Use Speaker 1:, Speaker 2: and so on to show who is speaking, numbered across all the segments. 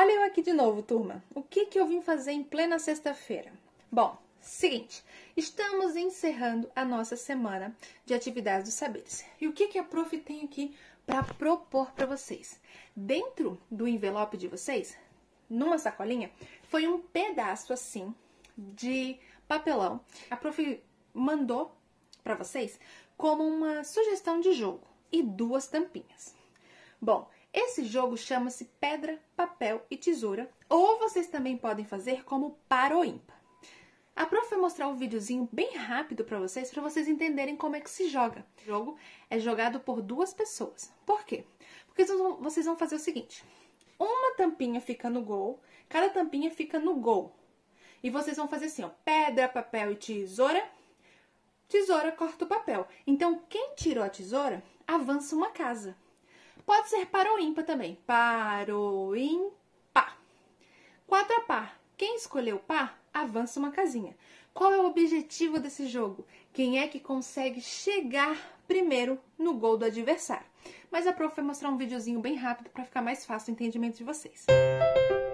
Speaker 1: Olha eu aqui de novo, turma. O que, que eu vim fazer em plena sexta-feira? Bom, seguinte, estamos encerrando a nossa semana de atividades dos saberes. E o que, que a prof tem aqui para propor para vocês? Dentro do envelope de vocês, numa sacolinha, foi um pedaço assim de papelão. A prof mandou para vocês como uma sugestão de jogo e duas tampinhas. Bom, esse jogo chama-se pedra, papel e tesoura, ou vocês também podem fazer como par ou ímpar. A prof vai mostrar um videozinho bem rápido para vocês, para vocês entenderem como é que se joga. O jogo é jogado por duas pessoas. Por quê? Porque vocês vão fazer o seguinte: uma tampinha fica no gol, cada tampinha fica no gol. E vocês vão fazer assim, ó, pedra, papel e tesoura. Tesoura corta o papel. Então, quem tirou a tesoura avança uma casa. Pode ser par ou ímpar também. Par ou ímpar. Quatro a par. Quem escolheu par avança uma casinha. Qual é o objetivo desse jogo? Quem é que consegue chegar primeiro no gol do adversário? Mas a prof vai mostrar um videozinho bem rápido para ficar mais fácil o entendimento de vocês. Música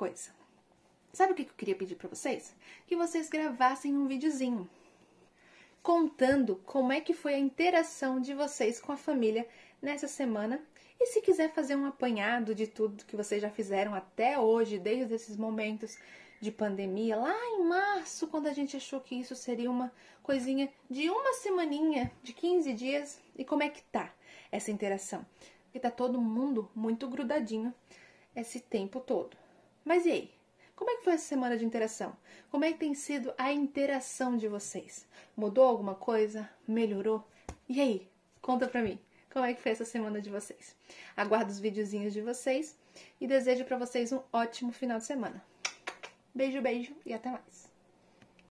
Speaker 1: coisa. Sabe o que eu queria pedir para vocês? Que vocês gravassem um videozinho contando como é que foi a interação de vocês com a família nessa semana. E se quiser fazer um apanhado de tudo que vocês já fizeram até hoje, desde esses momentos de pandemia, lá em março, quando a gente achou que isso seria uma coisinha de uma semaninha, de 15 dias, e como é que tá essa interação? Porque tá todo mundo muito grudadinho esse tempo todo. Mas e aí? Como é que foi essa semana de interação? Como é que tem sido a interação de vocês? Mudou alguma coisa? Melhorou? E aí? Conta pra mim. Como é que foi essa semana de vocês? Aguardo os videozinhos de vocês e desejo para vocês um ótimo final de semana. Beijo, beijo e até mais.